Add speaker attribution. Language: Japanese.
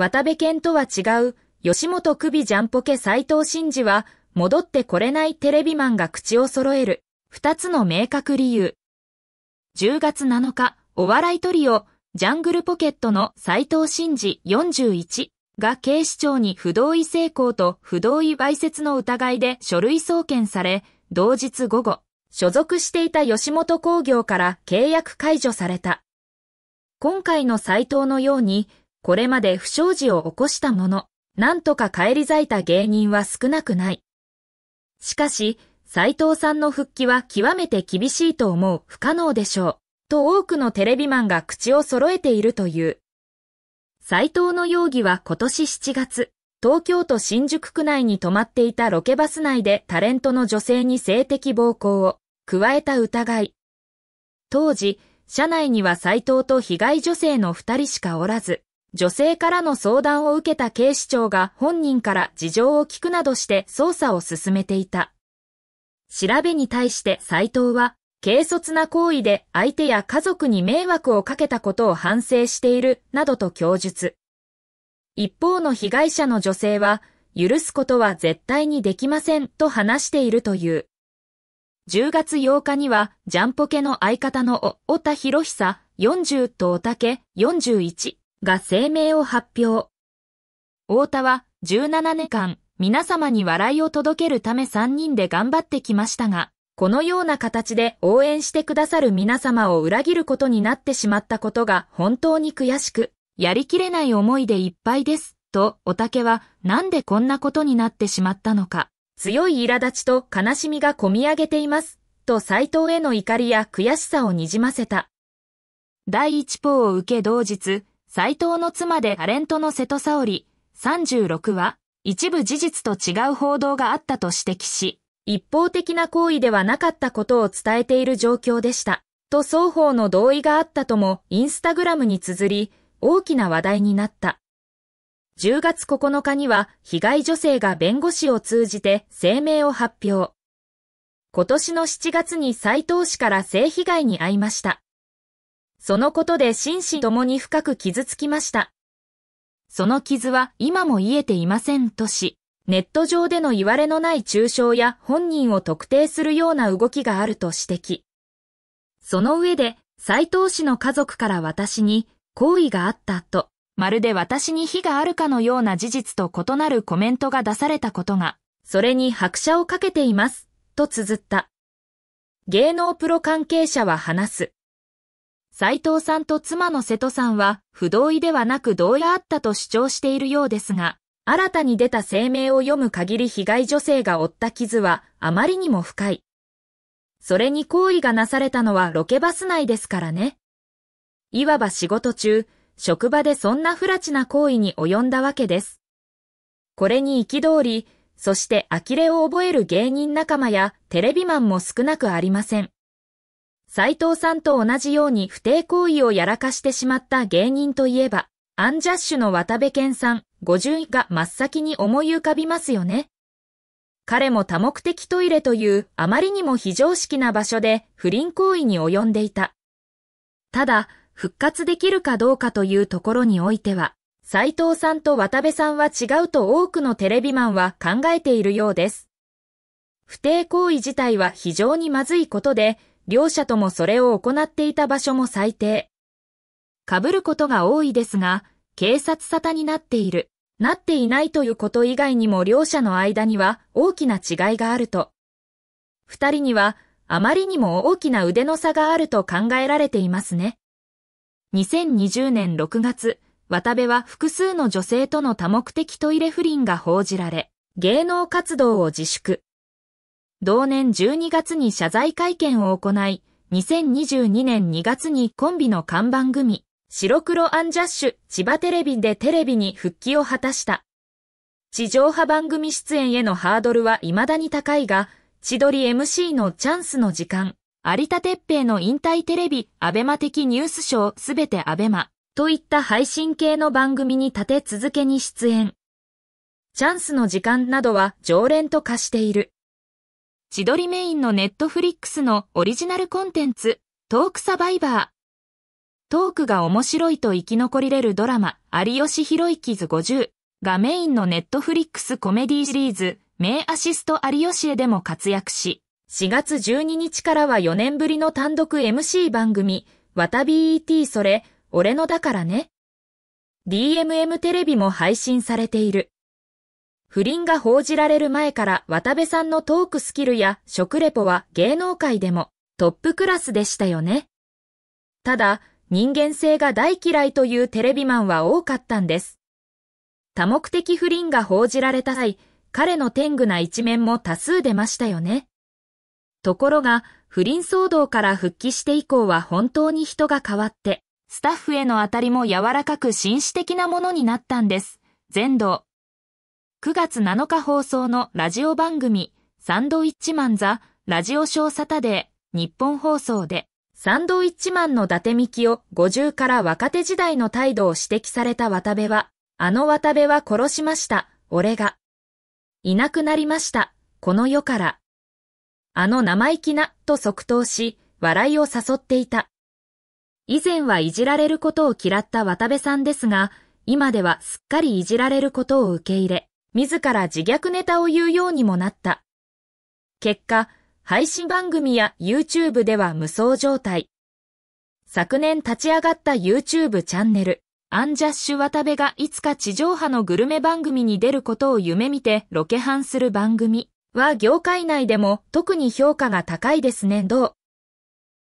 Speaker 1: 渡部健とは違う、吉本首ジャンポケ斎藤真二は、戻ってこれないテレビマンが口を揃える、二つの明確理由。10月7日、お笑いトリオ、ジャングルポケットの斎藤真二41が警視庁に不同意成功と不同意売説の疑いで書類送検され、同日午後、所属していた吉本工業から契約解除された。今回の斎藤のように、これまで不祥事を起こしたもの、なんとか返り咲いた芸人は少なくない。しかし、斎藤さんの復帰は極めて厳しいと思う不可能でしょう、と多くのテレビマンが口を揃えているという。斎藤の容疑は今年7月、東京都新宿区内に泊まっていたロケバス内でタレントの女性に性的暴行を加えた疑い。当時、車内には斎藤と被害女性の二人しかおらず、女性からの相談を受けた警視庁が本人から事情を聞くなどして捜査を進めていた。調べに対して斎藤は、軽率な行為で相手や家族に迷惑をかけたことを反省している、などと供述。一方の被害者の女性は、許すことは絶対にできません、と話しているという。10月8日には、ジャンポケの相方のお、おたひろひさ、40とおたけ、41が声明を発表。太田は17年間皆様に笑いを届けるため3人で頑張ってきましたが、このような形で応援してくださる皆様を裏切ることになってしまったことが本当に悔しく、やりきれない思いでいっぱいです。と、おたけは、なんでこんなことになってしまったのか。強い苛立ちと悲しみがこみ上げています。と、斎藤への怒りや悔しさをにじませた。第一報を受け同日、斎藤の妻でタレントの瀬戸沙織36は、一部事実と違う報道があったと指摘し、一方的な行為ではなかったことを伝えている状況でした。と双方の同意があったともインスタグラムに綴り、大きな話題になった。10月9日には被害女性が弁護士を通じて声明を発表。今年の7月に斎藤氏から性被害に遭いました。そのことで心身ともに深く傷つきました。その傷は今も癒えていませんとし、ネット上での言われのない中傷や本人を特定するような動きがあると指摘。その上で、斎藤氏の家族から私に、好意があったと、まるで私に非があるかのような事実と異なるコメントが出されたことが、それに拍車をかけています、と綴った。芸能プロ関係者は話す。斎藤さんと妻の瀬戸さんは不同意ではなく同意があったと主張しているようですが、新たに出た声明を読む限り被害女性が負った傷はあまりにも深い。それに行為がなされたのはロケバス内ですからね。いわば仕事中、職場でそんな不埒な行為に及んだわけです。これに憤り、そして呆れを覚える芸人仲間やテレビマンも少なくありません。斎藤さんと同じように不定行為をやらかしてしまった芸人といえば、アンジャッシュの渡部健さん、50位が真っ先に思い浮かびますよね。彼も多目的トイレというあまりにも非常識な場所で不倫行為に及んでいた。ただ、復活できるかどうかというところにおいては、斎藤さんと渡部さんは違うと多くのテレビマンは考えているようです。不定行為自体は非常にまずいことで、両者ともそれを行っていた場所も最低。被ることが多いですが、警察沙汰になっている、なっていないということ以外にも両者の間には大きな違いがあると。二人にはあまりにも大きな腕の差があると考えられていますね。2020年6月、渡部は複数の女性との多目的トイレ不倫が報じられ、芸能活動を自粛。同年12月に謝罪会見を行い、2022年2月にコンビの看板組、白黒アンジャッシュ、千葉テレビでテレビに復帰を果たした。地上波番組出演へのハードルは未だに高いが、千鳥 MC のチャンスの時間、有田鉄平の引退テレビ、アベマ的ニュースショー、すべてアベマ、といった配信系の番組に立て続けに出演。チャンスの時間などは常連と化している。千鳥メインのネットフリックスのオリジナルコンテンツ、トークサバイバー。トークが面白いと生き残りれるドラマ、有吉弘之図50がメインのネットフリックスコメディシリーズ、名アシスト有吉へでも活躍し、4月12日からは4年ぶりの単独 MC 番組、わた BET それ、俺のだからね。DMM テレビも配信されている。不倫が報じられる前から渡部さんのトークスキルや食レポは芸能界でもトップクラスでしたよね。ただ、人間性が大嫌いというテレビマンは多かったんです。多目的不倫が報じられた際、彼の天狗な一面も多数出ましたよね。ところが、不倫騒動から復帰して以降は本当に人が変わって、スタッフへの当たりも柔らかく紳士的なものになったんです。全道。9月7日放送のラジオ番組、サンドウィッチマンザ、ラジオショーサタデー、日本放送で、サンドウィッチマンの伊達みきを50から若手時代の態度を指摘された渡部は、あの渡部は殺しました、俺が。いなくなりました、この世から。あの生意気な、と即答し、笑いを誘っていた。以前はいじられることを嫌った渡部さんですが、今ではすっかりいじられることを受け入れ、自ら自虐ネタを言うようにもなった。結果、配信番組や YouTube では無双状態。昨年立ち上がった YouTube チャンネル、アンジャッシュ渡部がいつか地上波のグルメ番組に出ることを夢見てロケハンする番組は業界内でも特に評価が高いですね、どう